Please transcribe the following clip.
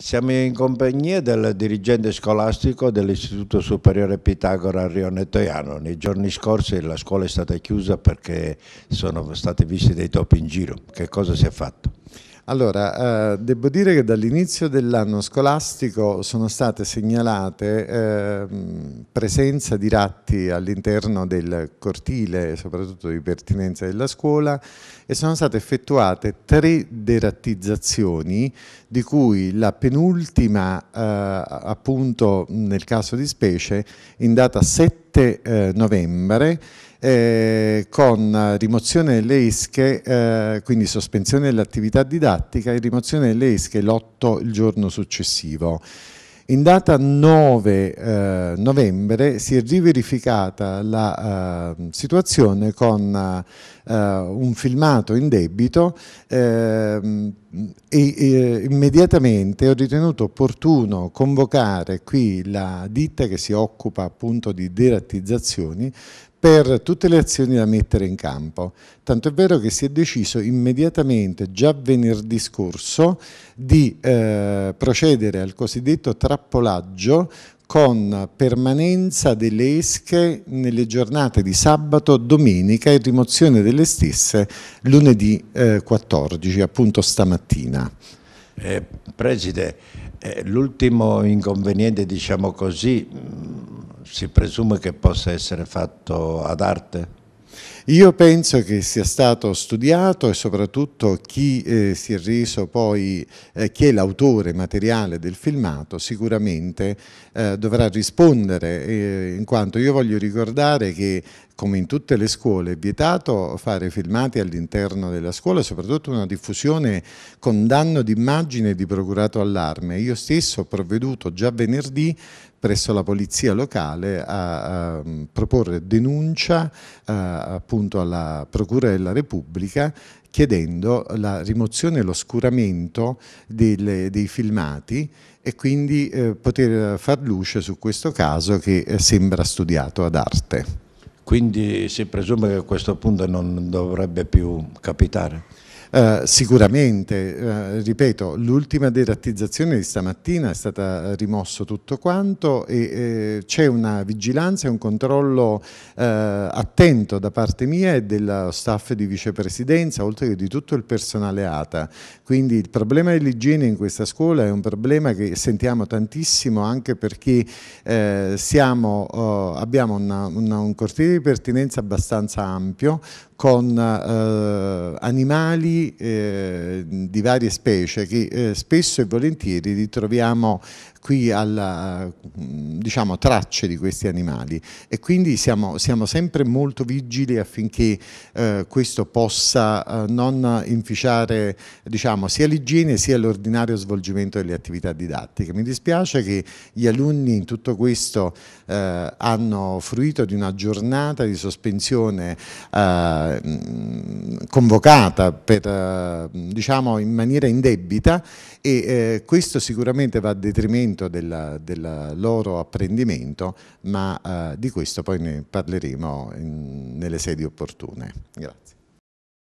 Siamo in compagnia del dirigente scolastico dell'Istituto Superiore Pitagora Rione Toiano. Nei giorni scorsi la scuola è stata chiusa perché sono stati visti dei topi in giro. Che cosa si è fatto? Allora, eh, devo dire che dall'inizio dell'anno scolastico sono state segnalate eh, presenza di ratti all'interno del cortile, soprattutto di pertinenza della scuola, e sono state effettuate tre derattizzazioni, di cui la penultima, eh, appunto nel caso di specie, in data 7 7 eh, novembre eh, con rimozione delle ische, eh, quindi sospensione dell'attività didattica e rimozione delle ische l'8 il giorno successivo. In data 9 eh, novembre si è riverificata la eh, situazione con eh, uh, un filmato in debito ehm, e, e, immediatamente ho ritenuto opportuno convocare qui la ditta che si occupa appunto di derattizzazioni per tutte le azioni da mettere in campo. Tanto è vero che si è deciso immediatamente, già venerdì scorso, di eh, procedere al cosiddetto trappolaggio con permanenza delle esche nelle giornate di sabato, domenica e rimozione delle stesse lunedì eh, 14, appunto stamattina. Eh, Preside, eh, l'ultimo inconveniente, diciamo così, mh, mm, si presume che possa essere fatto ad arte? Io penso che sia stato studiato e soprattutto chi eh, si è reso poi, eh, chi è l'autore materiale del filmato sicuramente eh, dovrà rispondere eh, in quanto io voglio ricordare che come in tutte le scuole, è vietato fare filmati all'interno della scuola, soprattutto una diffusione con danno d'immagine di procurato allarme. Io stesso ho provveduto già venerdì presso la polizia locale a, a mm, proporre denuncia a, eh, appunto alla Procura della Repubblica chiedendo la rimozione e l'oscuramento dei filmati e quindi eh, poter far luce su questo caso che eh, sembra studiato ad arte. Quindi si presume che a questo punto non dovrebbe più capitare? Eh, sicuramente, eh, ripeto, l'ultima derattizzazione di stamattina è stata rimosso tutto quanto e eh, c'è una vigilanza e un controllo eh, attento da parte mia e dello staff di vicepresidenza, oltre che di tutto il personale ATA. Quindi il problema dell'igiene in questa scuola è un problema che sentiamo tantissimo anche perché eh, siamo, abbiamo una, una, un cortile di pertinenza abbastanza ampio con animali di, eh, di varie specie che eh, spesso e volentieri ritroviamo qui alla, mm, diciamo, tracce di questi animali e quindi siamo, siamo sempre molto vigili affinché eh, questo possa eh, non inficiare diciamo, sia l'igiene sia l'ordinario svolgimento delle attività didattiche. Mi dispiace che gli alunni in tutto questo eh, hanno fruito di una giornata di sospensione eh, mm, convocata per eh, diciamo in maniera indebita e eh, questo sicuramente va a detrimento del loro apprendimento, ma eh, di questo poi ne parleremo in, nelle sedi opportune. Grazie.